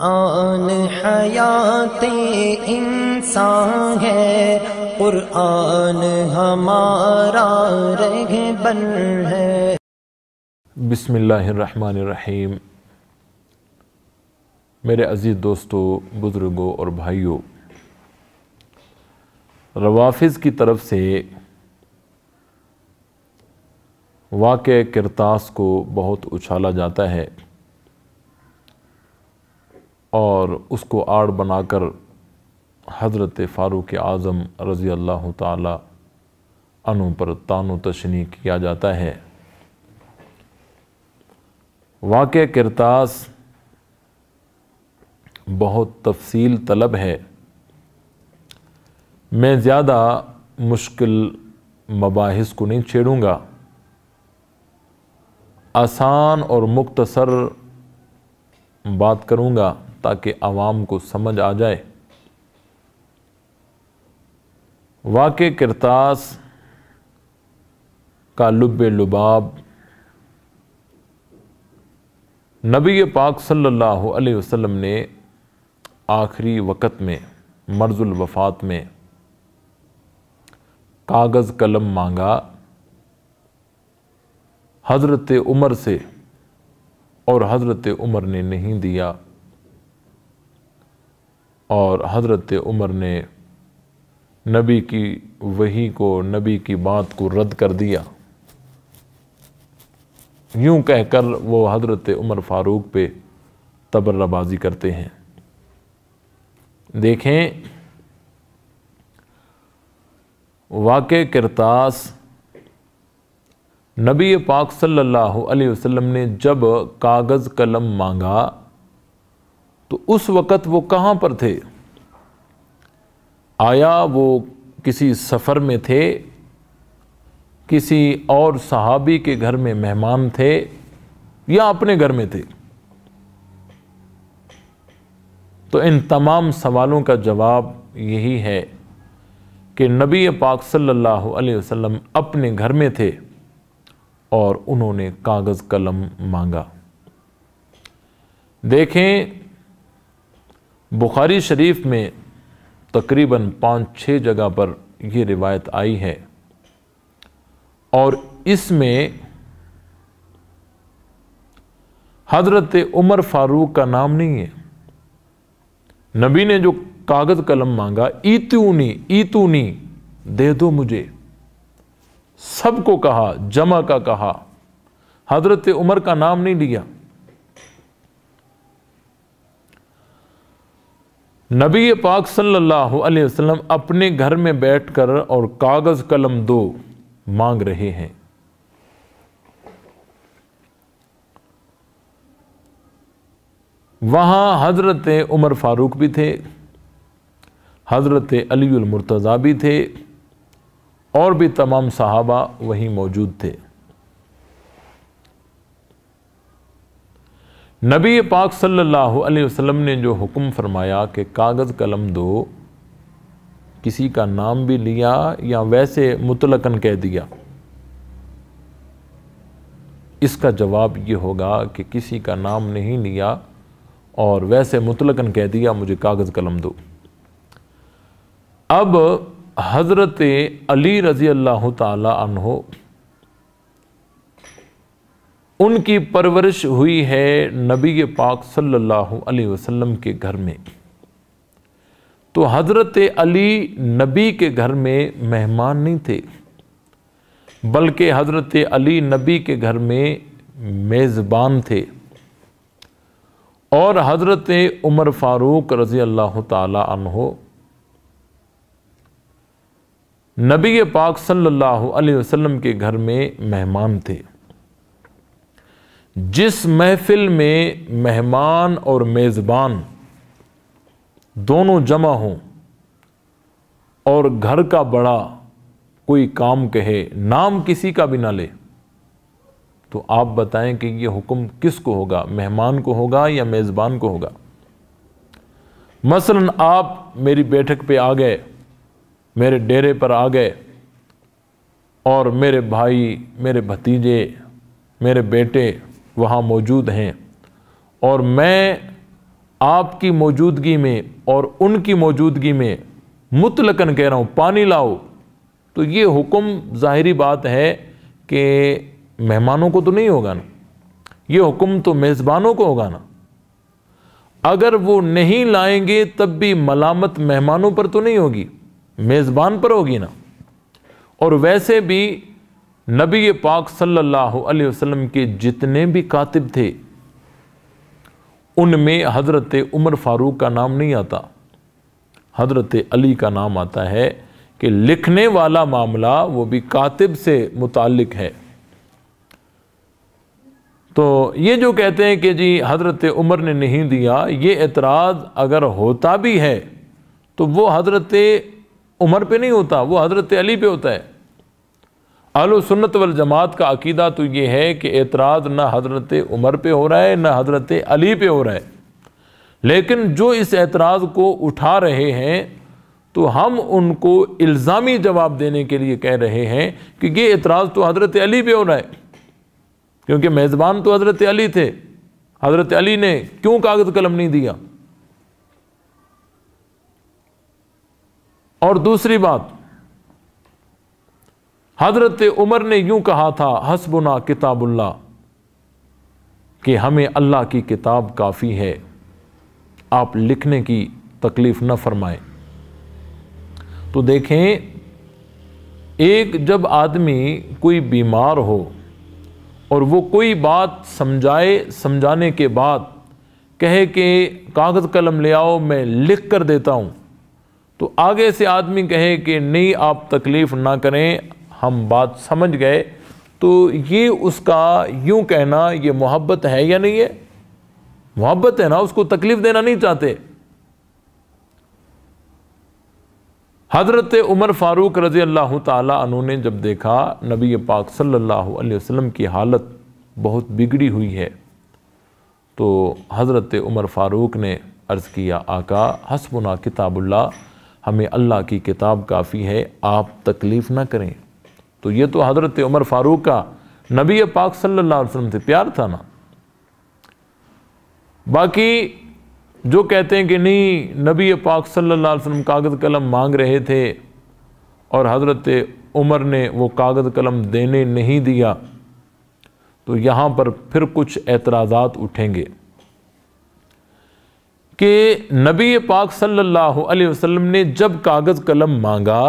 قرآن حیات انسان ہے ہے قرآن ہمارا بسم اللہ الرحمن الرحیم میرے عزیز دوستو بزرگوں اور بھائیوں روافظ کی طرف سے واقع کرتاس کو بہت اچھالا جاتا ہے اور اس کو آڑ بنا کر حضرت فاروق اعظم رضی اللہ تعالی عنہ پر تان و تشنی کیا جاتا ہے واقع کرتاس بہت تفصیل طلب ہے میں زیادہ مشکل مباحث کو نہیں چھیڑوں گا آسان اور مختصر بات کروں گا تاکہ عوام کو سمجھ آ جائے واقع کرتاس کا لب لباب نبی پاک صلی اللہ علیہ وسلم نے آخری وقت میں مرض الوفات میں کاغذ قلم مانگا حضرت عمر سے اور حضرت عمر نے نہیں دیا اور حضرت عمر نے نبی کی وہی کو نبی کی بات کو رد کر دیا یوں کہہ کر وہ حضرت عمر فاروق پہ تبرہ بازی کرتے ہیں دیکھیں واقع کرتاس نبی پاک صلی اللہ علیہ وسلم نے جب کاغذ قلم مانگا تو اس وقت وہ کہاں پر تھے آیا وہ کسی سفر میں تھے کسی اور صحابی کے گھر میں مہمان تھے یا اپنے گھر میں تھے تو ان تمام سوالوں کا جواب یہی ہے کہ نبی پاک صلی اللہ علیہ وسلم اپنے گھر میں تھے اور انہوں نے کاغذ قلم مانگا دیکھیں بخاری شریف میں تقریباً پانچ چھ جگہ پر یہ روایت آئی ہے اور اس میں حضرت عمر فاروق کا نام نہیں ہے نبی نے جو کاغذ قلم مانگا ایتونی ایتونی دے دو مجھے سب کو کہا جمع کا کہا حضرت عمر کا نام نہیں لیا نبی پاک صلی اللہ علیہ وسلم اپنے گھر میں بیٹھ کر اور کاغذ قلم دو مانگ رہے ہیں وہاں حضرت عمر فاروق بھی تھے حضرت علی المرتضی بھی تھے اور بھی تمام صحابہ وہیں موجود تھے نبی پاک صلی اللہ علیہ وسلم نے جو حکم فرمایا کہ کاغذ قلم دو کسی کا نام بھی لیا یا ویسے متلقن کہہ دیا اس کا جواب یہ ہوگا کہ کسی کا نام نہیں لیا اور ویسے متلقن کہہ دیا مجھے کاغذ قلم دو اب حضرت علی رضی اللہ تعالی عنہ ان کی پرورش ہوئی ہے نبی پاک صلی اللہ علیہ وسلم کے گھر میں تو حضرت علی نبی کے گھر میں مہمان نہیں تھے بلکہ حضرت علی نبی کے گھر میں میزبان تھے اور حضرت عمر فاروق رضی اللہ تعالی عنہ نبی پاک صلی اللہ علیہ وسلم کے گھر میں مہمان تھے جس محفل میں مہمان اور میزبان دونوں جمع ہوں اور گھر کا بڑا کوئی کام کہے نام کسی کا بھی نہ لے تو آپ بتائیں کہ یہ حکم کس کو ہوگا مہمان کو ہوگا یا میزبان کو ہوگا مثلا آپ میری بیٹھک پہ آ گئے میرے ڈیرے پر آ گئے اور میرے بھائی میرے بھتیجے میرے بیٹے وہاں موجود ہیں اور میں آپ کی موجودگی میں اور ان کی موجودگی میں مطلقاً کہہ رہا ہوں پانی لاؤ تو یہ حکم ظاہری بات ہے کہ مہمانوں کو تو نہیں ہوگا نا یہ حکم تو میزبانوں کو ہوگا نا اگر وہ نہیں لائیں گے تب بھی ملامت مہمانوں پر تو نہیں ہوگی میزبان پر ہوگی نا اور ویسے بھی نبی پاک صلی اللہ علیہ وسلم کے جتنے بھی کاتب تھے ان میں حضرت عمر فاروق کا نام نہیں آتا حضرت علی کا نام آتا ہے کہ لکھنے والا معاملہ وہ بھی کاتب سے متعلق ہے تو یہ جو کہتے ہیں کہ جی حضرت عمر نے نہیں دیا یہ اعتراض اگر ہوتا بھی ہے تو وہ حضرت عمر پہ نہیں ہوتا وہ حضرت علی پہ ہوتا ہے اہل و والجماعت کا عقیدہ تو یہ ہے کہ اعتراض نہ حضرت عمر پہ ہو رہا ہے نہ حضرت علی پہ ہو رہا ہے لیکن جو اس اعتراض کو اٹھا رہے ہیں تو ہم ان کو الزامی جواب دینے کے لیے کہہ رہے ہیں کہ یہ اعتراض تو حضرت علی پہ ہو رہا ہے کیونکہ میزبان تو حضرت علی تھے حضرت علی نے کیوں کاغذ قلم نہیں دیا اور دوسری بات حضرت عمر نے یوں کہا تھا حسبنا کتاب اللہ کہ ہمیں اللہ کی کتاب کافی ہے آپ لکھنے کی تکلیف نہ فرمائیں تو دیکھیں ایک جب آدمی کوئی بیمار ہو اور وہ کوئی بات سمجھائے سمجھانے کے بعد کہے کہ کاغذ قلم لے آؤ میں لکھ کر دیتا ہوں تو آگے سے آدمی کہے کہ نہیں آپ تکلیف نہ کریں ہم بات سمجھ گئے تو یہ اس کا یوں کہنا یہ محبت ہے یا نہیں ہے محبت ہے نا اس کو تکلیف دینا نہیں چاہتے حضرت عمر فاروق رضی اللہ تعالیٰ عنہ نے جب دیکھا نبی پاک صلی اللہ علیہ وسلم کی حالت بہت بگڑی ہوئی ہے تو حضرت عمر فاروق نے عرض کیا آقا حسبنا کتاب اللہ ہمیں اللہ کی کتاب کافی ہے آپ تکلیف نہ کریں تو یہ تو حضرت عمر فاروق کا نبی پاک صلی اللہ علیہ وسلم سے پیار تھا نا باقی جو کہتے ہیں کہ نہیں نبی پاک صلی اللہ علیہ وسلم کاغذ قلم مانگ رہے تھے اور حضرت عمر نے وہ کاغذ کلم دینے نہیں دیا تو یہاں پر پھر کچھ اعتراضات اٹھیں گے کہ نبی پاک صلی اللہ علیہ وسلم نے جب کاغذ کلم مانگا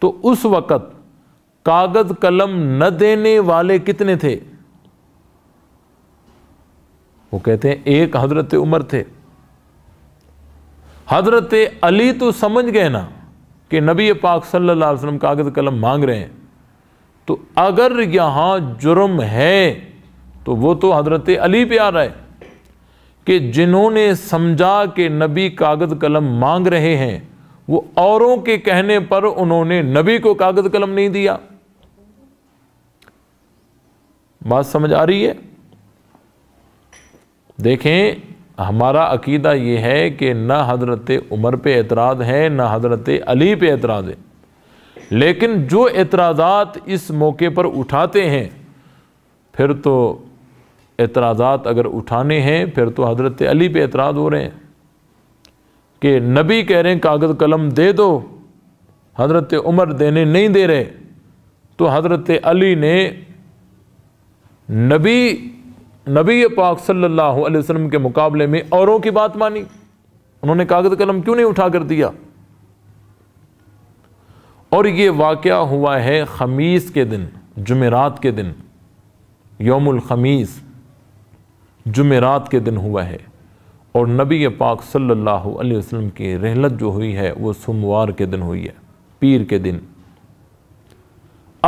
تو اس وقت کاغذ قلم نہ دینے والے کتنے تھے وہ کہتے ہیں ایک حضرت عمر تھے حضرت علی تو سمجھ گئے نا کہ نبی پاک صلی اللہ علیہ وسلم کاغذ قلم مانگ رہے ہیں تو اگر یہاں جرم ہے تو وہ تو حضرت علی پہ آ رہا ہے کہ جنہوں نے سمجھا کہ نبی کاغذ قلم مانگ رہے ہیں وہ اوروں کے کہنے پر انہوں نے نبی کو کاغذ قلم نہیں دیا بات سمجھ آ رہی ہے دیکھیں ہمارا عقیدہ یہ ہے کہ نہ حضرت عمر پہ اعتراض ہے نہ حضرت علی پہ اعتراض ہے لیکن جو اعتراضات اس موقع پر اٹھاتے ہیں پھر تو اعتراضات اگر اٹھانے ہیں پھر تو حضرت علی پہ اعتراض ہو رہے ہیں کہ نبی کہہ رہے ہیں کاغذ قلم دے دو حضرت عمر دینے نہیں دے رہے تو حضرت علی نے نبی نبی پاک صلی اللہ علیہ وسلم کے مقابلے میں اوروں کی بات مانی انہوں نے کاغذ قلم کیوں نہیں اٹھا کر دیا اور یہ واقعہ ہوا ہے خمیس کے دن جمعرات کے دن یوم الخمیس جمعرات کے دن ہوا ہے اور نبی پاک صلی اللہ علیہ وسلم کی رحلت جو ہوئی ہے وہ سموار کے دن ہوئی ہے پیر کے دن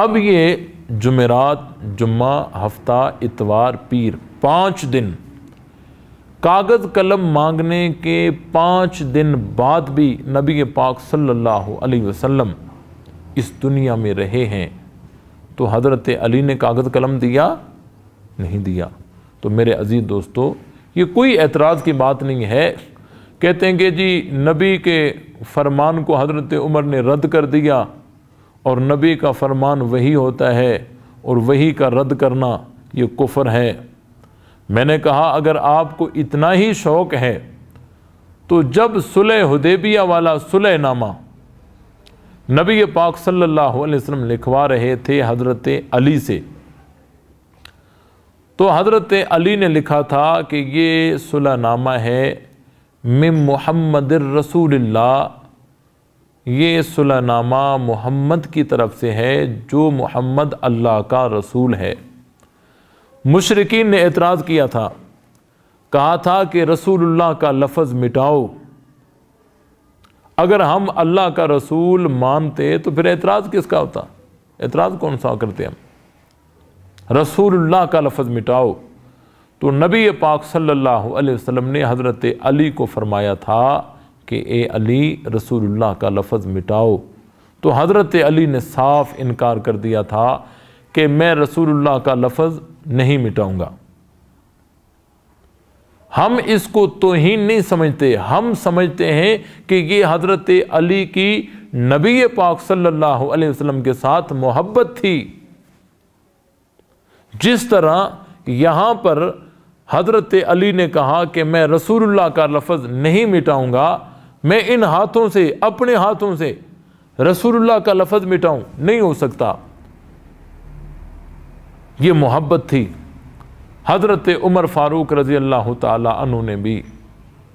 اب یہ جمعرات جمعہ ہفتہ اتوار پیر پانچ دن کاغذ قلم مانگنے کے پانچ دن بعد بھی نبی پاک صلی اللہ علیہ وسلم اس دنیا میں رہے ہیں تو حضرت علی نے کاغذ قلم دیا نہیں دیا تو میرے عزیز دوستو یہ کوئی اعتراض کی بات نہیں ہے کہتے ہیں کہ جی نبی کے فرمان کو حضرت عمر نے رد کر دیا اور نبی کا فرمان وہی ہوتا ہے اور وہی کا رد کرنا یہ کفر ہے میں نے کہا اگر آپ کو اتنا ہی شوق ہے تو جب سلح حدیبیہ والا سلح نامہ نبی پاک صلی اللہ علیہ وسلم لکھوا رہے تھے حضرت علی سے تو حضرت علی نے لکھا تھا کہ یہ سلح نامہ ہے مم محمد الرسول اللہ یہ نامہ محمد کی طرف سے ہے جو محمد اللہ کا رسول ہے مشرقین نے اعتراض کیا تھا کہا تھا کہ رسول اللہ کا لفظ مٹاؤ اگر ہم اللہ کا رسول مانتے تو پھر اعتراض کس کا ہوتا اعتراض کون سا کرتے ہم رسول اللہ کا لفظ مٹاؤ تو نبی پاک صلی اللہ علیہ وسلم نے حضرت علی کو فرمایا تھا کہ اے علی رسول اللہ کا لفظ مٹاؤ تو حضرت علی نے صاف انکار کر دیا تھا کہ میں رسول اللہ کا لفظ نہیں مٹاؤں گا ہم اس کو تو ہی نہیں سمجھتے ہم سمجھتے ہیں کہ یہ حضرت علی کی نبی پاک صلی اللہ علیہ وسلم کے ساتھ محبت تھی جس طرح یہاں پر حضرت علی نے کہا کہ میں رسول اللہ کا لفظ نہیں مٹاؤں گا میں ان ہاتھوں سے اپنے ہاتھوں سے رسول اللہ کا لفظ مٹاؤں نہیں ہو سکتا یہ محبت تھی حضرت عمر فاروق رضی اللہ تعالی عنہ نے بھی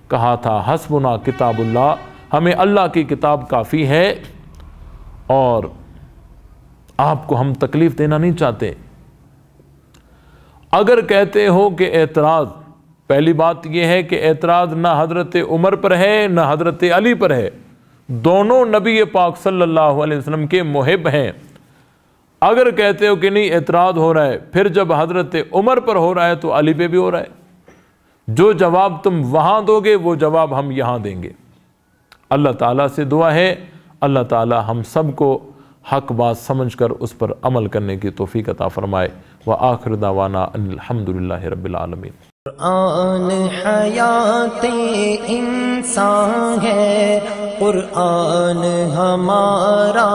کہا تھا حسبنا کتاب اللہ ہمیں اللہ کی کتاب کافی ہے اور آپ کو ہم تکلیف دینا نہیں چاہتے اگر کہتے ہو کہ اعتراض پہلی بات یہ ہے کہ اعتراض نہ حضرت عمر پر ہے نہ حضرت علی پر ہے دونوں نبی پاک صلی اللہ علیہ وسلم کے محب ہیں اگر کہتے ہو کہ نہیں اعتراض ہو رہا ہے پھر جب حضرت عمر پر ہو رہا ہے تو علی پہ بھی ہو رہا ہے جو جواب تم وہاں دو گے وہ جواب ہم یہاں دیں گے اللہ تعالیٰ سے دعا ہے اللہ تعالیٰ ہم سب کو حق بات سمجھ کر اس پر عمل کرنے کی توفیق عطا فرمائے وآخر آخر الحمدللہ الحمد للہ رب العالمین قرآن حیات انسان ہے قرآن ہمارا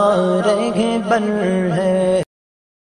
رہبر ہے